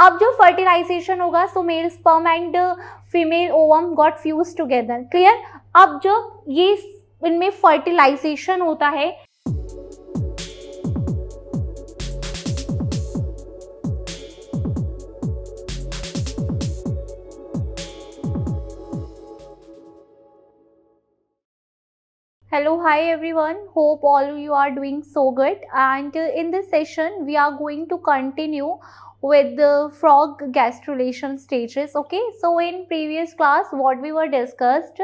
अब जो फर्टिलाइजेशन होगा so male sperm and female ovum got fuse together clear अब जो ये इनमें फर्टिलाइजेशन होता है hello hi everyone hope all you are doing so good and in this session we are going to continue with the frog gastrulation stages okay so in previous class what we were discussed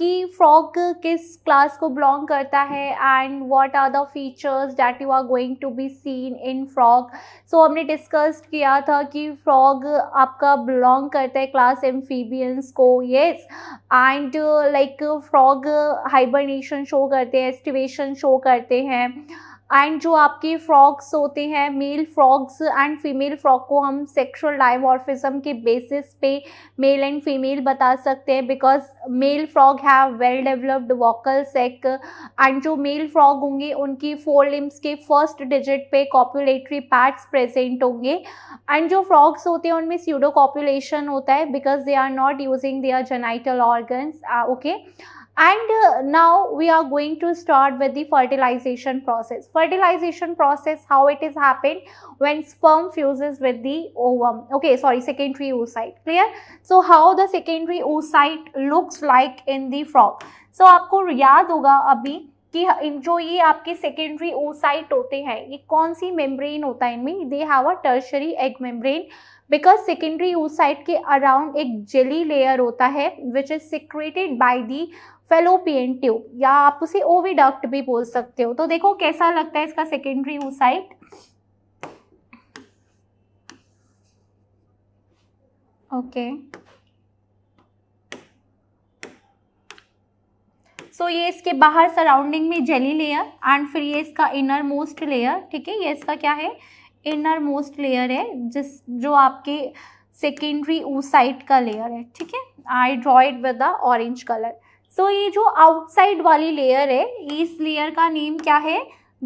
कि frog किस class को belong करता है and what are the features that you are going to be seen in frog so हमने discuss किया था कि frog आपका बिलोंग करता है क्लास एम्फीबियंस को yes and like frog hibernation show करते हैं एस्टिवेशन शो करते हैं एंड जो आपके फ्रॉग्स होते हैं male frogs and female frog को हम सेक्सुअल डाइमॉर्फिज्म के बेसिस पे मेल एंड फीमेल बता सकते हैं because male frog have well developed vocal sac and जो मेल फ्रॉग होंगे उनकी फोर लिम्स के फर्स्ट डिजिट पे कॉपुलेटरी पैड्स प्रेजेंट होंगे एंड जो फ्रॉग्स होते हैं उनमें सीडो कॉपुलेशन होता है because they are not using their genital organs okay and uh, now we are going to start with the fertilization process fertilization process how it is happened when sperm fuses with the ovum okay sorry secondary oocyte clear so how the secondary oocyte looks like in the frog so आपको याद होगा अभी कि जो ये आपके secondary oocyte होते हैं ये कौन सी मेम्ब्रेन होता है इनमें they have a tertiary egg membrane because secondary oocyte के अराउंड एक जेली लेयर होता है which is secreted by the fallopian tube या आप उसे ओविडक्ट भी बोल सकते हो तो देखो कैसा लगता है इसका सेकेंडरी ओसाइट ओके सो ये इसके बाहर सराउंडिंग में जेली लेयर एंड फिर ये इसका इनर मोस्ट लेयर ठीक है ये इसका क्या है इनर मोस्ट लेयर है जिस जो आपके सेकेंडरी ऊसाइट का लेयर है ठीक है I draw it with the orange colour so so, ये जो आउटसाइड वाली लेयर है इस लेयर का नेम क्या है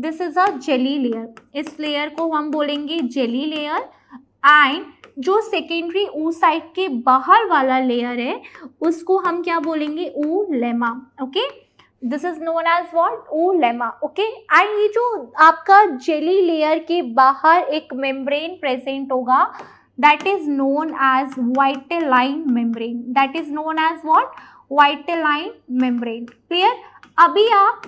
this is a jelly layer इस लेयर को हम बोलेंगे जेली लेयर एंड जो सेकेंडरी ऊ साइड के बाहर वाला लेयर है उसको हम क्या बोलेंगे oolemma okay this is known as what oolemma okay and ये जो आपका जेली लेयर के बाहर एक मेम्ब्रेन प्रेजेंट होगा that is known as vitelline membrane. That is known as what? Vitelline membrane. Clear? अभी आप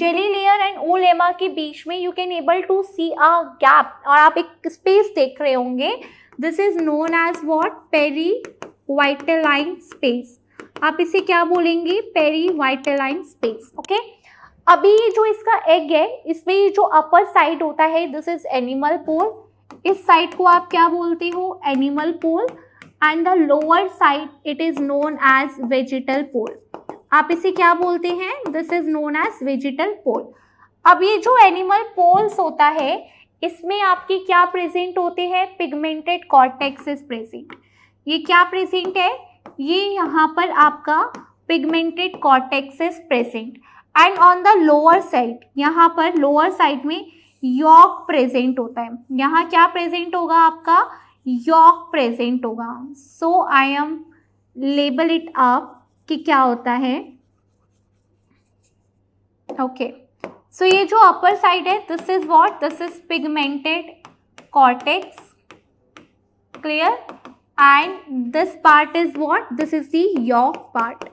jelly layer and oolemma के बीच में you can able to see a gap और आप एक स्पेस देख रहे होंगे this is known as what perivitelline space आप इसे क्या बोलेंगे पेरी वाइटेलाइन स्पेस ओके अभी ये जो इसका एग है इसमें ये जो अपर साइड होता है दिस इज एनिमल पोल इस साइड को आप क्या बोलते हो animal pole and the lower side it is known as vegetal pole आप इसे क्या बोलते हैं this is known as vegetal pole अब ये जो एनिमल पोल्स होता है इसमें आपके क्या प्रेजेंट होते हैं पिगमेंटेड कॉर्टेक्स इज प्रेजेंट ये क्या प्रेजेंट है ये यहाँ पर आपका pigmented cortex is present and on the lower side यहाँ पर लोअर साइड में यॉक प्रेजेंट होता है यहाँ क्या प्रेजेंट होगा आपका यॉक प्रेजेंट होगा so I am label it up कि क्या होता है ओके सो ये जो अपर साइड है this is what this is pigmented cortex clear and this part is what this is the yolk part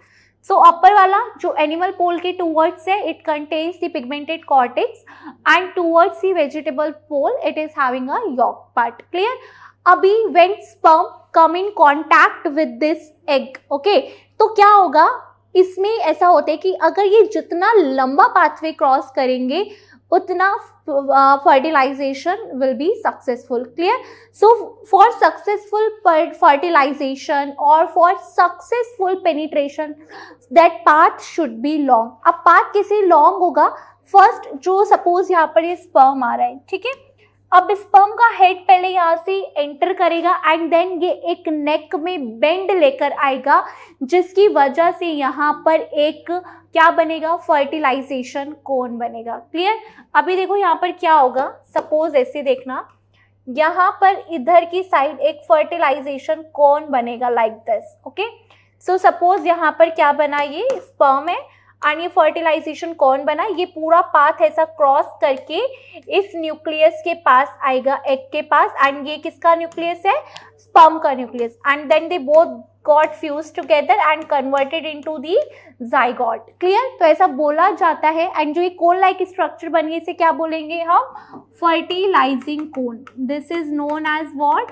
so so, upper वाला जो animal pole के टूवर्ड्स है it contains the pigmented cortex and towards the vegetable pole it is having a yolk part clear अभी when sperm come in contact with this egg okay तो क्या होगा इसमें ऐसा होता है कि अगर ये जितना लंबा पाथवे क्रॉस करेंगे उतना fertilisation will be successful clear so for successful fertilisation और for successful penetration that path should be long अब पाथ किसी लॉन्ग होगा फर्स्ट जो सपोज यहाँ पर ये स्पर्म आ रहा है ठीक है अब स्पर्म का हेड पहले यहाँ से एंटर करेगा एंड देन ये एक नेक में बेंड लेकर आएगा जिसकी वजह से यहाँ पर एक क्या बनेगा फर्टिलाइजेशन कोन बनेगा क्लियर अभी देखो यहाँ पर क्या होगा सपोज ऐसे देखना यहाँ पर इधर की साइड एक फर्टिलाइजेशन कोन बनेगा like this okay so suppose यहाँ पर क्या बना ये स्पर्म है एंड ये फर्टिलाइजेशन कौन बना ये पूरा पाथ ऐसा क्रॉस करके इस न्यूक्लियस के पास आएगा एग के पास एंड ये किसका न्यूक्लियस है स्पम का nucleus and then they both got fuse together and converted into the zygote clear तो ऐसा बोला जाता है एंड जो ये कोन लाइक स्ट्रक्चर बनी इसे क्या बोलेंगे हम fertilising cone this is known as what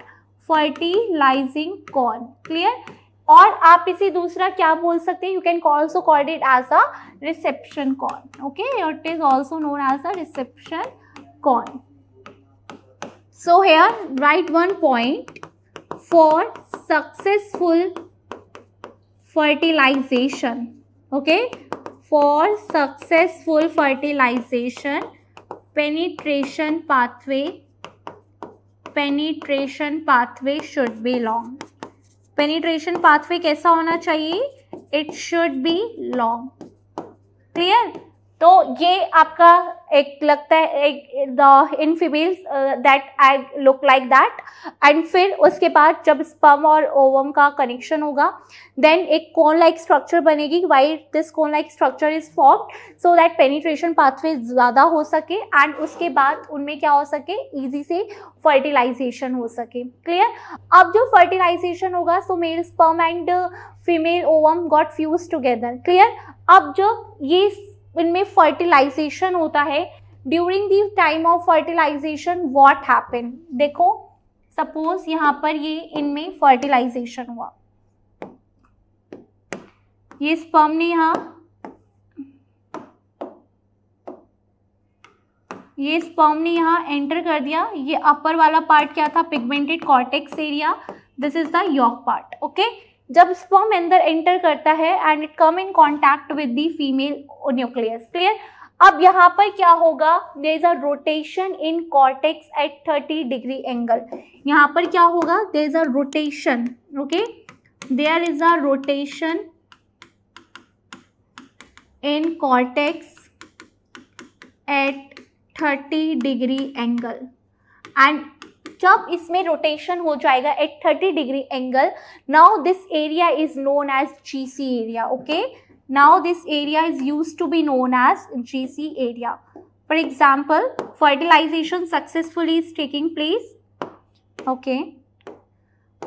fertilising cone clear और आप इसे दूसरा क्या बोल सकते हैं you can also call it as a reception cone okay it is also known as a reception cone so here write one point for successful fertilisation okay for successful fertilisation penetration pathway penetration pathway should be long penetration pathway कैसा होना चाहिए it should be long clear तो ये आपका एक लगता है एक the in females that I look like that and फिर उसके बाद जब स्पम और ओवम का कनेक्शन होगा देन एक कोन लाइक स्ट्रक्चर बनेगी why this cone like structure is form so that penetration pathway ज़्यादा हो सके एंड उसके बाद उनमें क्या हो सके ईजी से फर्टिलाइजेशन हो सके क्लियर अब जो फर्टिलाइजेशन होगा so male sperm and female ovum got fuse together clear अब जब ये इनमें फर्टिलाइजेशन होता है during the time of fertilisation what happen देखो सपोज यहां पर ये इनमें फर्टिलाइजेशन हुआ ये स्पर्म ने यहां ये स्पर्म ने यहां एंटर कर दिया ये अपर वाला पार्ट क्या था pigmented cortex area this is the yolk part okay जब स्पर्म अंदर एंटर करता है and it come in contact with the female nucleus clear अब यहाँ पर क्या होगा there is a rotation in cortex at thirty degree angle यहाँ पर क्या होगा there is a rotation okay there is a rotation in cortex at thirty degree angle and जब इसमें रोटेशन हो जाएगा eight thirty degree angle now this area is known as G C area okay now this area is use to be known as G C area for example fertilisation successfully is taking place okay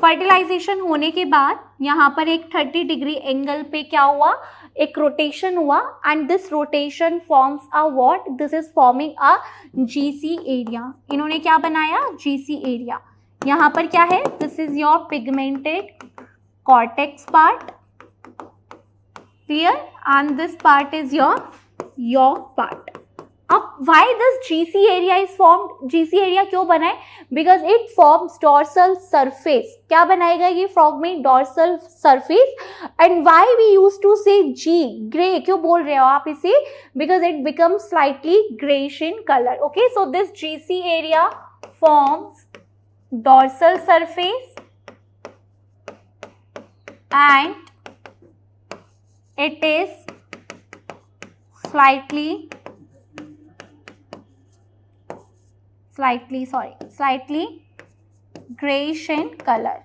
fertilisation होने के बाद यहाँ पर एक 30 degree angle पे क्या हुआ एक रोटेशन हुआ and this rotation forms a what this is forming a GC area इन्होंने क्या बनाया जीसी एरिया यहाँ पर क्या है this is your pigmented cortex part clear and this part is your your part अब why this GC area is form GC area क्यों बनाए because it forms dorsal surface क्या बनाएगा ये फ्रॉग में dorsal surface and why we use to say G grey क्यों बोल रहे हो आप इसे because it become slightly greyish in colour okay so this GC area forms dorsal surface and it is slightly slightly sorry slightly grayish in color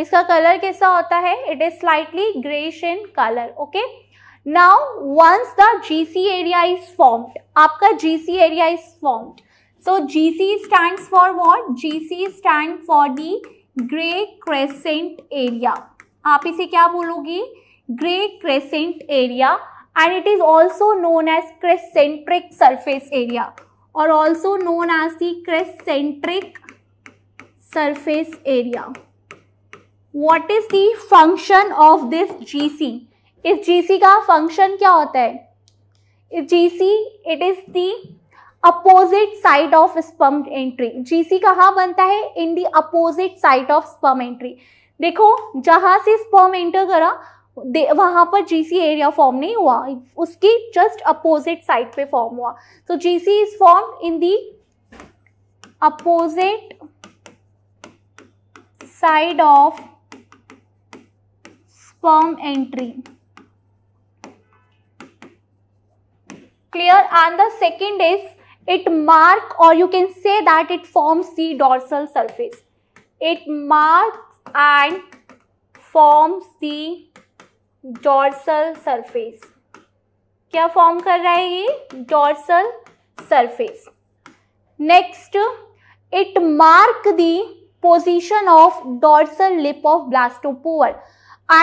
इसका colour कैसा होता है it is slightly greyish in colour okay now once the GC area is formed आपका GC area is formed so GC stand for what GC stand for the grey crescent area आप इसे क्या बोलोगी grey crescent area and it is also known as crescentric surface area or also known as the crescentric surface area. What is the function of this GC? Is GC का function क्या होता GC, it is the opposite side of sperm entry. GC कहाँ बनता है In the opposite side of sperm entry. देखो जहां से sperm enter करा वहाँ पर जीसी एरिया फॉर्म नहीं हुआ उसकी जस्ट अपोजिट साइड पे फॉर्म हुआ तो GC is form in the opposite side of sperm entry clear and the second is it mark और you can say that it forms the dorsal surface it mark and form the dorsal surface क्या फॉर्म कर रहा है ये dorsal surface next it mark the position of dorsal lip of blastopore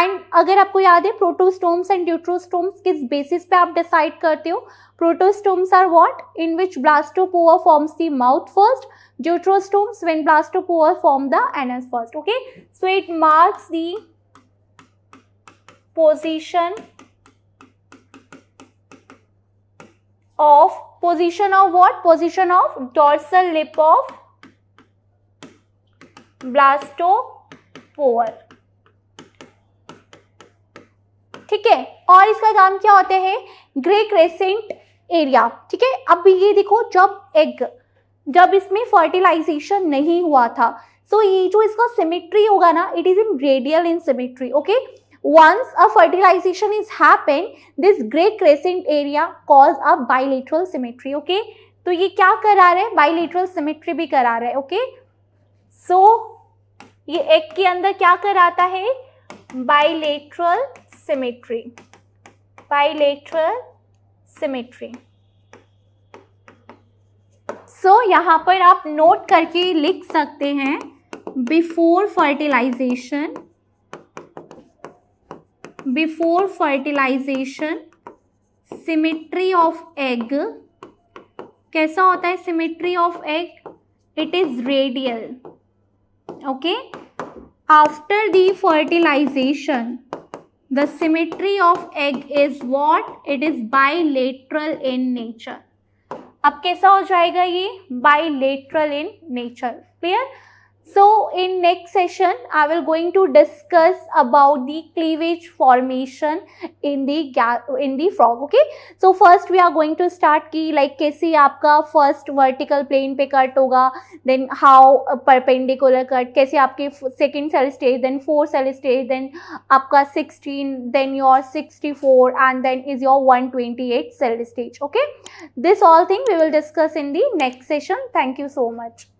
and अगर आपको याद है प्रोटोस्टोम्स एंड ड्यूट्रोस्टोम्स किस बेसिस पे आप डिसाइड करते हो protostomes are what in which blastopore forms the mouth first deuterostomes when blastopore form the anus first okay so it marks the position of position of what position of dorsal lip of blastopore ठीक है और इसका नाम क्या होते हैं grey crescent area ठीक है अब ये देखो जब एग जब इसमें फर्टिलाइजेशन नहीं हुआ था सो so ये जो इसका सिमेट्री होगा ना it is in radial in symmetry okay Once a fertilization is happened, this gray crescent area calls a bilateral symmetry. Okay. तो ये क्या करा रहे हैं बाइलेटरल सिमेट्री भी करा रहे हैं ओके सो ये एक के अंदर क्या कराता है bilateral symmetry bilateral symmetry so यहां पर आप नोट करके लिख सकते हैं before fertilisation before fertilisation symmetry of egg कैसा होता है symmetry of egg it is radial okay after the fertilisation the symmetry of egg is what it is bilateral in nature अब कैसा हो जाएगा ये bilateral in nature clear So in next session, I will going to discuss about the cleavage formation in the in the frog. Okay. So first we are going to start ki like कैसे आपका first vertical plane पे cut होगा, then how perpendicular cut, कैसे आपके second cell stage, then fourth cell stage, then आपका 16, then your 64 and then is your 128 cell stage. Okay. This all thing we will discuss in the next session. Thank you so much.